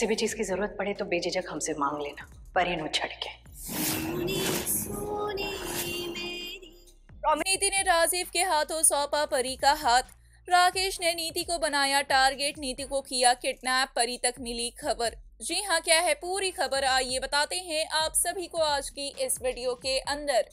से भी चीज की जरूरत पड़े तो बेझिझक हमसे मांग लेना पर इन छड़ के नीति ने राजीव के हाथों सौंपा परी का हाथ राकेश ने नीति को बनाया टारगेट नीति को किया किडनैप परी तक मिली खबर जी हाँ क्या है पूरी खबर आइए बताते हैं आप सभी को आज की इस वीडियो के अंदर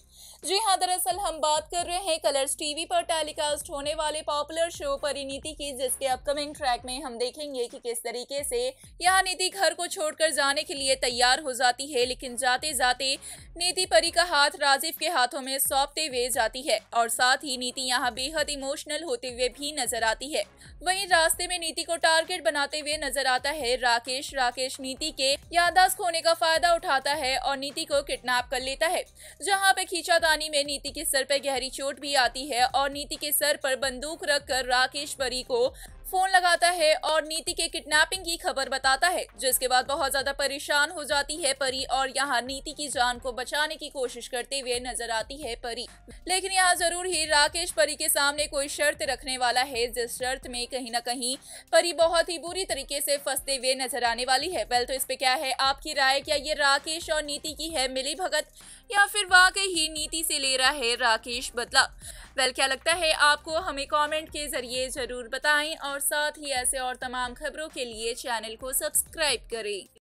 जी हाँ दरअसल हम बात कर रहे हैं कलर्स टीवी पर टेलीकास्ट होने वाले पॉपुलर शो परिणीति की जिसके अपकमिंग ट्रैक में हम देखेंगे कि किस तरीके से यह नीति घर को छोड़कर जाने के लिए तैयार हो जाती है लेकिन जाते जाते नीति परी का हाथ राजीव के हाथों में सौंपते हुए जाती है और साथ ही नीति यहाँ बेहद इमोशनल होते हुए भी नजर आती है वही रास्ते में नीति को टारगेट बनाते हुए नजर आता है राकेश राकेश देश नीति के याददाश्त खोने का फायदा उठाता है और नीति को किडनैप कर लेता है जहाँ पे खींचातानी में नीति के सर पर गहरी चोट भी आती है और नीति के सर पर बंदूक रख कर राकेश परी को फोन लगाता है और नीति के किडनैपिंग की खबर बताता है जिसके बाद बहुत ज्यादा परेशान हो जाती है परी और यहाँ नीति की जान को बचाने की कोशिश करते हुए नजर आती है परी लेकिन यहाँ जरूर ही राकेश परी के सामने कोई शर्त रखने वाला है जिस शर्त में कहीं ना कहीं परी बहुत ही बुरी तरीके से फंसते हुए नजर आने वाली है पहले तो इस पे क्या है आपकी राय क्या ये राकेश और नीति की है मिली भगत या फिर वाकई ही नीति से ले रहा है राकेश बदला वेल क्या लगता है आपको हमें कमेंट के ज़रिए ज़रूर बताएं और साथ ही ऐसे और तमाम खबरों के लिए चैनल को सब्सक्राइब करें